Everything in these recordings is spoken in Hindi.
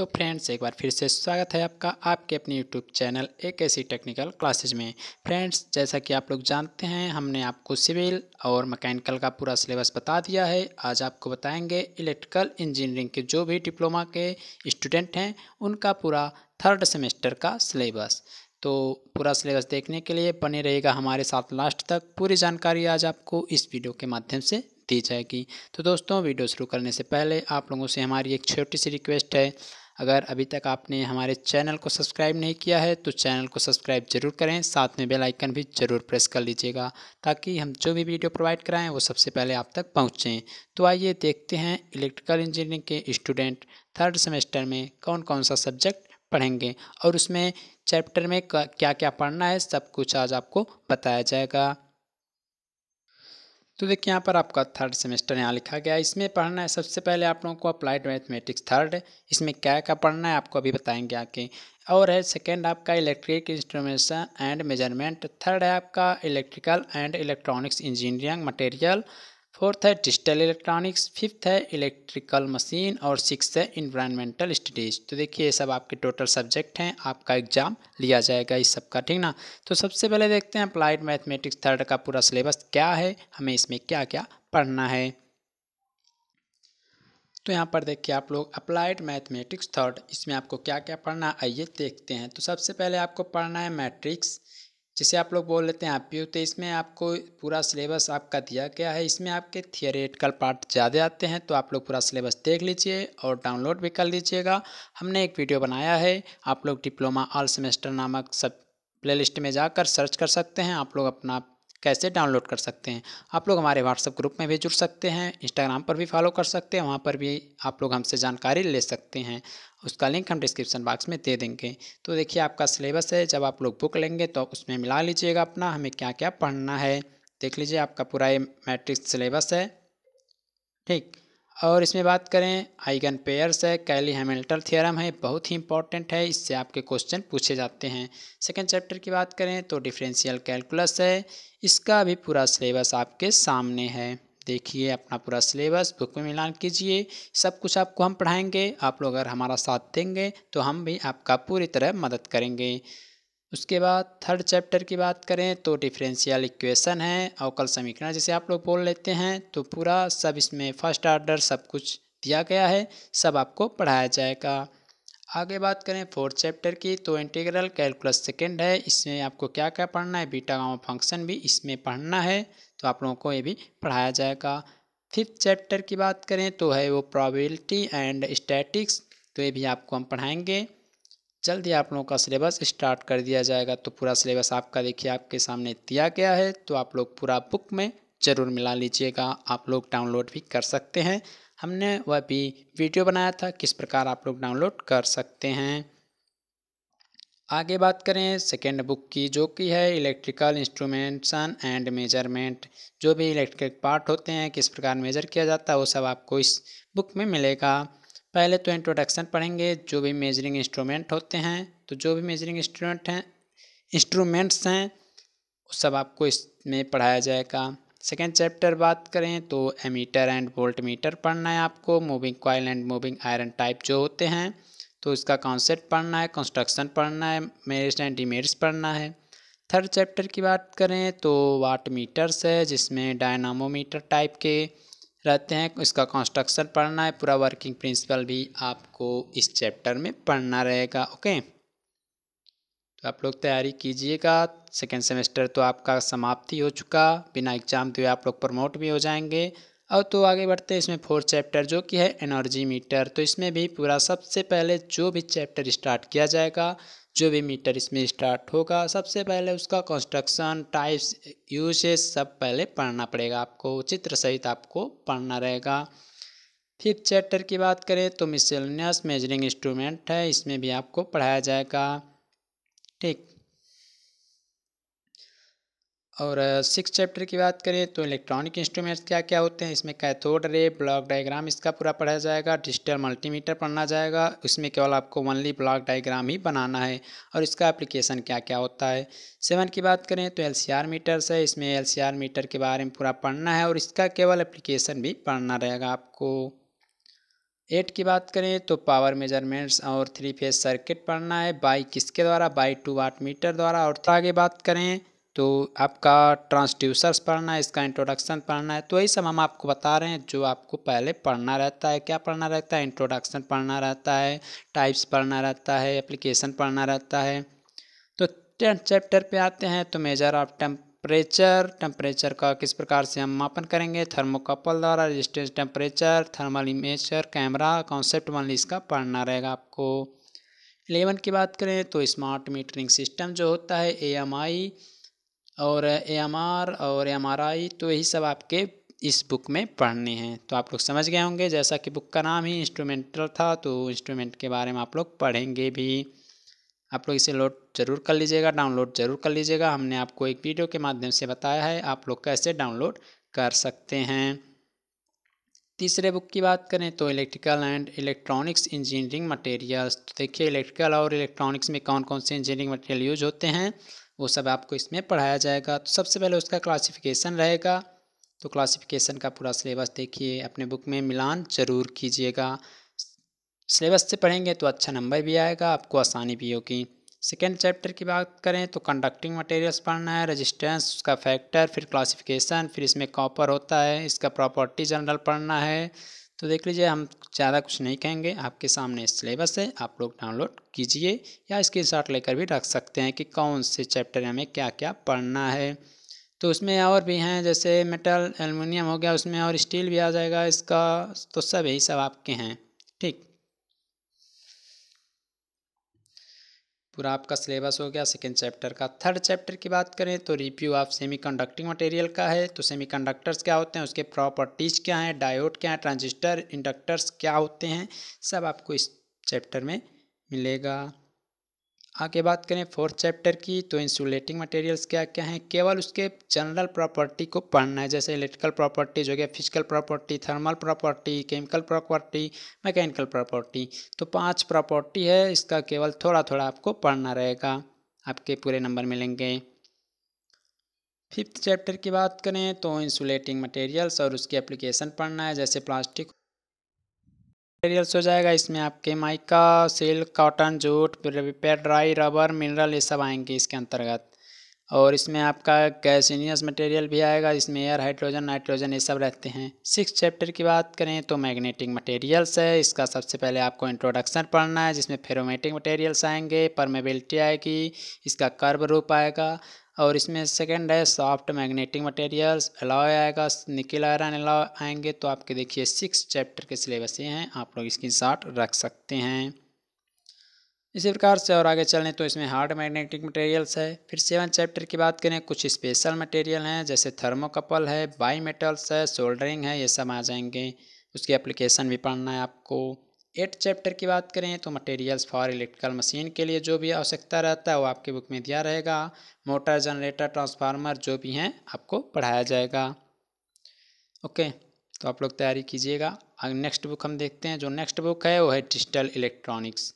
तो फ्रेंड्स एक बार फिर से स्वागत है आपका आपके अपने यूट्यूब चैनल एक ऐसी टेक्निकल क्लासेज में फ्रेंड्स जैसा कि आप लोग जानते हैं हमने आपको सिविल और मैकेनिकल का पूरा सिलेबस बता दिया है आज आपको बताएंगे इलेक्ट्रिकल इंजीनियरिंग के जो भी डिप्लोमा के स्टूडेंट हैं उनका पूरा थर्ड सेमेस्टर का सिलेबस तो पूरा सिलेबस देखने के लिए बने रहेगा हमारे साथ लास्ट तक पूरी जानकारी आज आपको इस वीडियो के माध्यम से दी जाएगी तो दोस्तों वीडियो शुरू करने से पहले आप लोगों से हमारी एक छोटी सी रिक्वेस्ट है अगर अभी तक आपने हमारे चैनल को सब्सक्राइब नहीं किया है तो चैनल को सब्सक्राइब जरूर करें साथ में बेल आइकन भी ज़रूर प्रेस कर लीजिएगा ताकि हम जो भी वीडियो प्रोवाइड कराएं वो सबसे पहले आप तक पहुँचें तो आइए देखते हैं इलेक्ट्रिकल इंजीनियरिंग के स्टूडेंट थर्ड सेमेस्टर में कौन कौन सा सब्जेक्ट पढ़ेंगे और उसमें चैप्टर में क्या क्या पढ़ना है सब कुछ आज आपको बताया जाएगा तो देखिए यहाँ पर आपका थर्ड सेमेस्टर यहाँ लिखा गया है इसमें पढ़ना है सबसे पहले आप लोगों को अप्लाइड मैथमेटिक्स थर्ड इसमें क्या क्या पढ़ना है आपको अभी बताएंगे आके और है सेकेंड आपका electric instrumentation and measurement third है आपका electrical and electronics engineering material fourth है डिजिटल इलेक्ट्रॉनिक्स फिफ्थ है इलेक्ट्रिकल मशीन और सिक्स है इन्वायरमेंटल स्टडीज़ तो देखिए ये सब आपके टोटल सब्जेक्ट हैं आपका एग्जाम लिया जाएगा इस सब का ठीक ना तो सबसे पहले देखते हैं अप्लाइड मैथमेटिक्स थर्ड का पूरा सिलेबस क्या है हमें इसमें क्या क्या पढ़ना है तो यहाँ पर देखिए आप लोग अप्लाइड मैथमेटिक्स थर्ड इसमें आपको क्या क्या पढ़ना है आइए देखते हैं तो सबसे पहले आपको पढ़ना है मैट्रिक्स जिसे आप लोग बोल लेते हैं आप तो इसमें आपको पूरा सिलेबस आपका दिया गया है इसमें आपके थियोरेटिकल पार्ट ज़्यादा आते हैं तो आप लोग पूरा सिलेबस देख लीजिए और डाउनलोड भी कर लीजिएगा हमने एक वीडियो बनाया है आप लोग डिप्लोमा ऑल सेमेस्टर नामक सब प्लेलिस्ट में जाकर सर्च कर सकते हैं आप लोग अपना कैसे डाउनलोड कर सकते हैं आप लोग हमारे व्हाट्सएप ग्रुप में भी जुड़ सकते हैं इंस्टाग्राम पर भी फॉलो कर सकते हैं वहाँ पर भी आप लोग हमसे जानकारी ले सकते हैं उसका लिंक हम डिस्क्रिप्शन बॉक्स में दे देंगे तो देखिए आपका सिलेबस है जब आप लोग बुक लेंगे तो उसमें मिला लीजिएगा अपना हमें क्या क्या पढ़ना है देख लीजिए आपका पूरा ये मैट्रिक्स सिलेबस है ठीक और इसमें बात करें आइगन पेयर्स है कैली हेमिल्टन थ्योरम है बहुत ही इंपॉर्टेंट है इससे आपके क्वेश्चन पूछे जाते हैं सेकंड चैप्टर की बात करें तो डिफरेंशियल कैलकुलस है इसका भी पूरा सिलेबस आपके सामने है देखिए अपना पूरा सिलेबस बुक में मिलान कीजिए सब कुछ आपको हम पढ़ाएंगे आप लोग अगर हमारा साथ देंगे तो हम भी आपका पूरी तरह मदद करेंगे उसके बाद थर्ड चैप्टर की बात करें तो डिफरेंशियल इक्वेशन है अवकल समीकरण जिसे आप लोग बोल लेते हैं तो पूरा सब इसमें फर्स्ट आर्डर सब कुछ दिया गया है सब आपको पढ़ाया जाएगा आगे बात करें फोर्थ चैप्टर की तो इंटीग्रल कैलकुलस सेकेंड है इसमें आपको क्या क्या पढ़ना है बीटा गामा फंक्शन भी इसमें पढ़ना है तो आप लोगों को ये भी पढ़ाया जाएगा फिफ्थ चैप्टर की बात करें तो है वो प्रॉबिलिटी एंड स्टैटिक्स तो ये भी आपको हम पढ़ाएंगे जल्दी आप लोगों का सिलेबस स्टार्ट कर दिया जाएगा तो पूरा सिलेबस आपका देखिए आपके सामने दिया गया है तो आप लोग पूरा बुक में ज़रूर मिला लीजिएगा आप लोग डाउनलोड भी कर सकते हैं हमने वह भी वीडियो बनाया था किस प्रकार आप लोग डाउनलोड कर सकते हैं आगे बात करें सेकेंड बुक की जो कि है इलेक्ट्रिकल इंस्ट्रूमेंटेशन एंड मेजरमेंट जो भी इलेक्ट्रिक पार्ट होते हैं किस प्रकार मेजर किया जाता है वो सब आपको इस बुक में मिलेगा पहले तो इंट्रोडक्शन पढ़ेंगे जो भी मेजरिंग इंस्ट्रूमेंट होते हैं तो जो भी मेजरिंग इंस्ट्रूमेंट हैं इंस्ट्रूमेंट्स हैं सब आपको इसमें पढ़ाया जाएगा सेकेंड चैप्टर बात करें तो एमीटर एंड वोल्ट मीटर पढ़ना है आपको moving coil and moving iron type जो होते हैं तो इसका कॉन्सेप्ट पढ़ना है कंस्ट्रक्शन पढ़ना है मेरिट्स एंड डिमेरिट्स पढ़ना है थर्ड चैप्टर की बात करें तो वाट मीटर्स है जिसमें डायनामोमीटर टाइप के रहते हैं इसका कंस्ट्रक्शन पढ़ना है पूरा वर्किंग प्रिंसिपल भी आपको इस चैप्टर में पढ़ना रहेगा ओके तो आप लोग तैयारी कीजिएगा सेकेंड सेमेस्टर तो आपका समाप्ति हो चुका बिना एग्जाम दिए तो आप लोग प्रमोट भी हो जाएंगे और तो आगे बढ़ते हैं इसमें फोर्थ चैप्टर जो कि है एनर्जी मीटर तो इसमें भी पूरा सबसे पहले जो भी चैप्टर स्टार्ट किया जाएगा जो भी मीटर इसमें स्टार्ट होगा सबसे पहले उसका कंस्ट्रक्शन टाइप्स यूसेज सब पहले पढ़ना पड़ेगा आपको चित्र सहित आपको पढ़ना रहेगा फिफ्थ चैप्टर की बात करें तो मिसेलनियस मेजरिंग इंस्ट्रूमेंट है इसमें भी आपको पढ़ाया जाएगा ठीक और सिक्स चैप्टर की बात करें तो इलेक्ट्रॉनिक इंस्ट्रूमेंट्स क्या क्या होते हैं इसमें कैथोड रे ब्लॉक डायग्राम इसका पूरा पढ़ाया जाएगा डिजिटल मल्टीमीटर पढ़ना जाएगा उसमें केवल आपको वनली ब्लॉक डायग्राम ही बनाना है और इसका एप्लीकेशन क्या क्या होता है सेवन की बात करें तो एल मीटर्स है इसमें एल मीटर के बारे में पूरा पढ़ना है और इसका केवल एप्लीकेशन भी पढ़ना रहेगा आपको एट की बात करें तो पावर मेजरमेंट्स और थ्री फेज सर्किट पढ़ना है बाई किसके द्वारा बाई टू वाट मीटर द्वारा और आगे बात करें तो आपका ट्रांसड्यूसर्स पढ़ना है इसका इंट्रोडक्शन पढ़ना है तो यही सब हम आपको बता रहे हैं जो आपको पहले पढ़ना रहता है क्या पढ़ना रहता है इंट्रोडक्शन पढ़ना रहता है टाइप्स पढ़ना रहता है एप्लीकेशन पढ़ना रहता है तो टेंथ चैप्टर पे आते हैं तो मेजर ऑफ टेम्परेचर टेम्परेचर का किस प्रकार से हम मापन करेंगे थर्मोकपल द्वारा resistance temperature thermal imager camera concept one इसका पढ़ना रहेगा आपको इलेवन की बात करें तो स्मार्ट मीटरिंग सिस्टम जो होता है ए एम आई और एम आर और एम आर आई तो यही सब आपके इस बुक में पढ़ने हैं तो आप लोग समझ गए होंगे जैसा कि बुक का नाम ही इंस्ट्रूमेंटल था तो इंस्ट्रूमेंट के बारे में आप लोग पढ़ेंगे भी आप लोग इसे लोड ज़रूर कर लीजिएगा डाउनलोड ज़रूर कर लीजिएगा हमने आपको एक वीडियो के माध्यम से बताया है आप लोग कैसे डाउनलोड कर सकते हैं तीसरे बुक की बात करें तो electrical and electronics engineering materials तो देखिए इलेक्ट्रिकल और इलेक्ट्रॉनिक्स में कौन कौन से इंजीनियरिंग मटेरियल यूज होते हैं वो सब आपको इसमें पढ़ाया जाएगा तो सबसे पहले उसका क्लासिफिकेशन रहेगा तो क्लासिफिकेशन का पूरा सिलेबस देखिए अपने बुक में मिलान ज़रूर कीजिएगा सिलेबस से पढ़ेंगे तो अच्छा नंबर भी आएगा आपको आसानी भी होगी सेकेंड चैप्टर की बात करें तो कंडक्टिंग मटेरियल्स पढ़ना है रेजिस्टेंस उसका फैक्टर फिर क्लासिफिकेशन फिर इसमें कॉपर होता है इसका प्रॉपर्टी जनरल पढ़ना है तो देख लीजिए हम ज़्यादा कुछ नहीं कहेंगे आपके सामने सिलेबस है आप लोग डाउनलोड कीजिए या शॉट लेकर भी रख सकते हैं कि कौन से चैप्टर हमें क्या क्या पढ़ना है तो उसमें और भी हैं जैसे मेटल एलमिनियम हो गया उसमें और स्टील भी आ जाएगा इसका तो सब यही सब आपके हैं ठीक पूरा आपका सिलेबस हो गया सेकेंड चैप्टर का थर्ड चैप्टर की बात करें तो रिव्यू ऑफ सेमीकंडक्टिंग मटेरियल का है तो सेमीकंडक्टर्स क्या होते हैं उसके प्रॉपर्टीज़ क्या हैं डायोड क्या हैं ट्रांजिस्टर इंडक्टर्स क्या होते हैं सब आपको इस चैप्टर में मिलेगा आगे बात करें फोर्थ चैप्टर की तो इंसुलेटिंग मटेरियल्स क्या क्या हैं केवल उसके जनरल प्रॉपर्टी को पढ़ना है जैसे इलेक्ट्रिकल प्रॉपर्टीज हो गया physical property thermal property chemical property mechanical property तो पांच प्रॉपर्टी है इसका केवल थोड़ा थोड़ा आपको पढ़ना रहेगा आपके पूरे नंबर मिलेंगे फिफ्थ चैप्टर की बात करें तो इंसुलेटिंग मटेरियल्स और उसकी एप्लीकेशन पढ़ना है जैसे प्लास्टिक मटेरियल्स हो जाएगा इसमें आपके माइका सिल्क कॉटन जूट पेड ड्राई रबर मिनरल ये सब आएंगे इसके अंतर्गत और इसमें आपका कैसिनियस मटेरियल भी आएगा इसमें एयर हाइड्रोजन नाइट्रोजन ये सब रहते हैं सिक्स चैप्टर की बात करें तो मैग्नेटिक मटेरियल्स है इसका सबसे पहले आपको इंट्रोडक्शन पढ़ना है जिसमें फेरोमेटिक मटेरियल्स आएंगे परमेबिलिटी आएगी इसका कर्व रूप आएगा और इसमें सेकंड है सॉफ्ट मैग्नेटिक मटेरियल्स अलाव आएगा निकिल आयरन अलाव आएंगे तो आपके देखिए सिक्स चैप्टर के सिलेबस ये हैं आप लोग इसकी शार्ट रख सकते हैं इसी प्रकार से और आगे चलें तो इसमें हार्ड मैग्नेटिक मटेरियल्स है फिर सेवन चैप्टर की बात करें कुछ स्पेशल मटेरियल हैं जैसे थर्मोकपल है बाई मेटल्स है सोल्डरिंग है ये सब आ जाएंगे उसकी एप्लीकेशन भी पढ़ना है आपको एट चैप्टर की बात करें तो मटेरियल्स फॉर इलेक्ट्रिकल मशीन के लिए जो भी आवश्यकता रहता है वो आपके बुक में दिया रहेगा मोटर जनरेटर ट्रांसफार्मर जो भी हैं आपको पढ़ाया जाएगा ओके तो आप लोग तैयारी कीजिएगा नेक्स्ट बुक हम देखते हैं जो नेक्स्ट बुक है वो है डिजिटल इलेक्ट्रॉनिक्स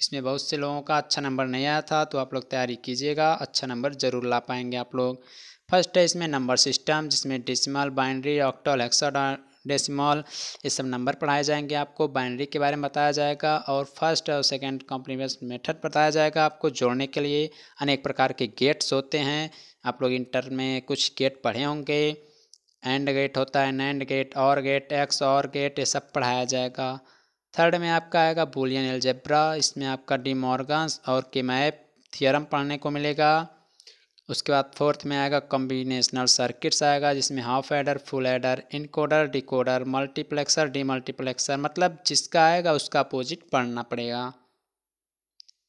इसमें बहुत से लोगों का अच्छा नंबर नहीं आया था तो आप लोग तैयारी कीजिएगा अच्छा नंबर ज़रूर ला पाएंगे आप लोग फर्स्ट है इसमें नंबर सिस्टम जिसमें decimal binary octal hexadecimal ये सब नंबर पढ़ाए जाएंगे आपको बाइनरी के बारे में बताया जाएगा और फर्स्ट और सेकेंड कॉम्प्लीमेंट मेथड बताया जाएगा आपको जोड़ने के लिए अनेक प्रकार के गेट्स होते हैं आप लोग इंटर में कुछ गेट पढ़े होंगे एंड गेट होता है nand gate or gate X or gate ये सब पढ़ाया जाएगा थर्ड में आपका आएगा बुलियन एल्जेब्रा इसमें आपका डी मॉर्गन्स और के मैप थियरम पढ़ने को मिलेगा उसके बाद फोर्थ में आएगा कॉम्बिनेशनल सर्किट्स आएगा जिसमें half adder full adder encoder decoder multiplexer demultiplexer मतलब जिसका आएगा उसका अपोजिट पढ़ना पड़ेगा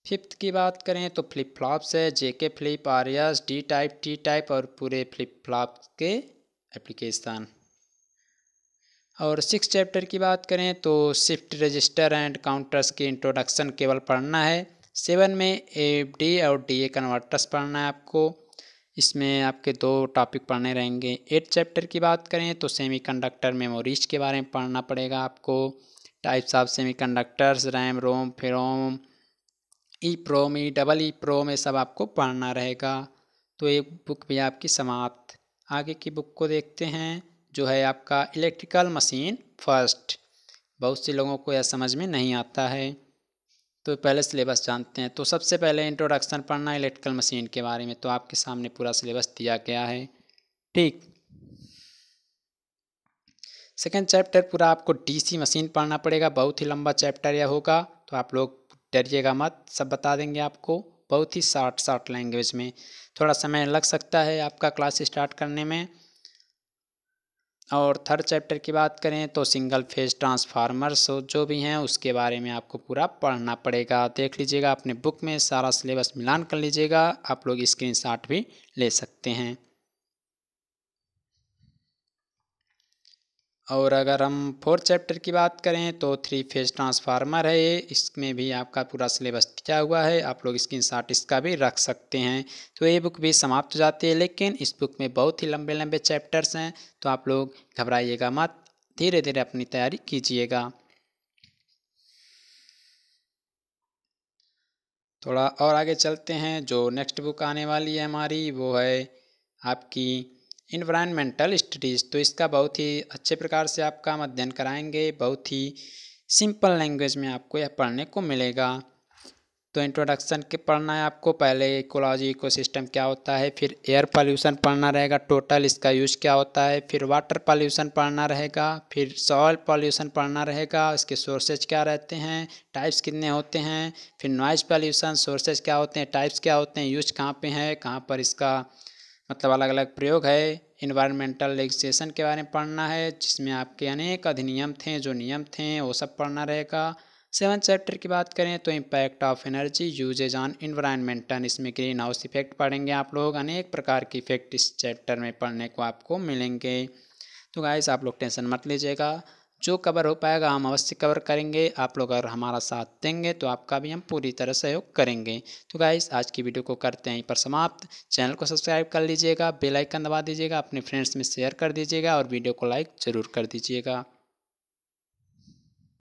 फिफ्थ की बात करें तो फ्लिप फ्लॉप्स है J K flip R S D type T type और पूरे फ्लिप फ्लॉप के एप्लीकेशन और सिक्स चैप्टर की बात करें तो शिफ्ट रजिस्टर एंड काउंटर्स की इंट्रोडक्शन केवल पढ़ना है सेवन में ए डी और डी ए कन्वर्टर्स पढ़ना है आपको इसमें आपके दो टॉपिक पढ़ने रहेंगे एट चैप्टर की बात करें तो सेमीकंडक्टर मेमोरीज के बारे में पढ़ना पड़ेगा आपको types of semiconductors RAM ROM फेरोम E PROM E double E PROM ये सब आपको पढ़ना रहेगा तो एक बुक भी आपकी समाप्त आगे की बुक को देखते हैं जो है आपका इलेक्ट्रिकल मशीन फर्स्ट बहुत से लोगों को यह समझ में नहीं आता है तो पहले सिलेबस जानते हैं तो सबसे पहले इंट्रोडक्शन पढ़ना है इलेक्ट्रिकल मशीन के बारे में तो आपके सामने पूरा सिलेबस दिया गया है ठीक सेकेंड चैप्टर पूरा आपको डीसी मशीन पढ़ना पड़ेगा बहुत ही लंबा चैप्टर यह होगा तो आप लोग डरिएगा मत सब बता देंगे आपको बहुत ही शार्ट शार्ट लैंग्वेज में थोड़ा समय लग सकता है आपका क्लास स्टार्ट करने में और थर्ड चैप्टर की बात करें तो सिंगल फेज ट्रांसफार्मर्स जो भी हैं उसके बारे में आपको पूरा पढ़ना पड़ेगा देख लीजिएगा अपने बुक में सारा सिलेबस मिलान कर लीजिएगा आप लोग स्क्रीनशॉट भी ले सकते हैं और अगर हम फोर्थ चैप्टर की बात करें तो थ्री फेज ट्रांसफार्मर है ये इसमें भी आपका पूरा सिलेबस दिया हुआ है आप लोग स्क्रीन शॉट इसका भी रख सकते हैं तो ये बुक भी समाप्त हो जाती है लेकिन इस बुक में बहुत ही लंबे लंबे चैप्टर्स हैं तो आप लोग घबराइएगा मत धीरे धीरे अपनी तैयारी कीजिएगा थोड़ा और आगे चलते हैं जो नेक्स्ट बुक आने वाली है हमारी वो है आपकी इन्वायरमेंटल स्टडीज़ तो इसका बहुत ही अच्छे प्रकार से आपका हम अध्ययन कराएंगे बहुत ही सिंपल लैंग्वेज में आपको यह पढ़ने को मिलेगा तो इंट्रोडक्शन के पढ़ना है आपको पहले इकोलॉजी इको क्या होता है फिर एयर पॉल्यूशन पढ़ना रहेगा टोटल इसका यूज क्या होता है फिर वाटर पॉल्यूशन पढ़ना रहेगा फिर सॉयल पॉल्यूशन पढ़ना रहेगा इसके सोर्सेज क्या रहते हैं टाइप्स कितने होते हैं फिर नॉइज़ पॉल्यूशन सोर्सेज क्या होते हैं टाइप्स क्या होते हैं यूज कहाँ पर है कहाँ पर इसका मतलब अलग अलग प्रयोग है इन्वायरमेंटल लेजिस्लेशन के बारे में पढ़ना है जिसमें आपके अनेक अधिनियम थे जो नियम थे वो सब पढ़ना रहेगा सेवन चैप्टर की बात करें तो impact of energy usage on environmental इसमें ग्रीन हाउस इफेक्ट पढ़ेंगे आप लोग अनेक प्रकार के इफेक्ट इस चैप्टर में पढ़ने को आपको मिलेंगे तो गाइस आप लोग टेंशन मत लीजिएगा जो कवर हो पाएगा हम अवश्य कवर करेंगे आप लोग अगर हमारा साथ देंगे तो आपका भी हम पूरी तरह सहयोग करेंगे तो गाइस आज की वीडियो को करते हैं यहीं पर समाप्त चैनल को सब्सक्राइब कर लीजिएगा बेलाइकन दबा दीजिएगा अपने फ्रेंड्स में शेयर कर दीजिएगा और वीडियो को लाइक ज़रूर कर दीजिएगा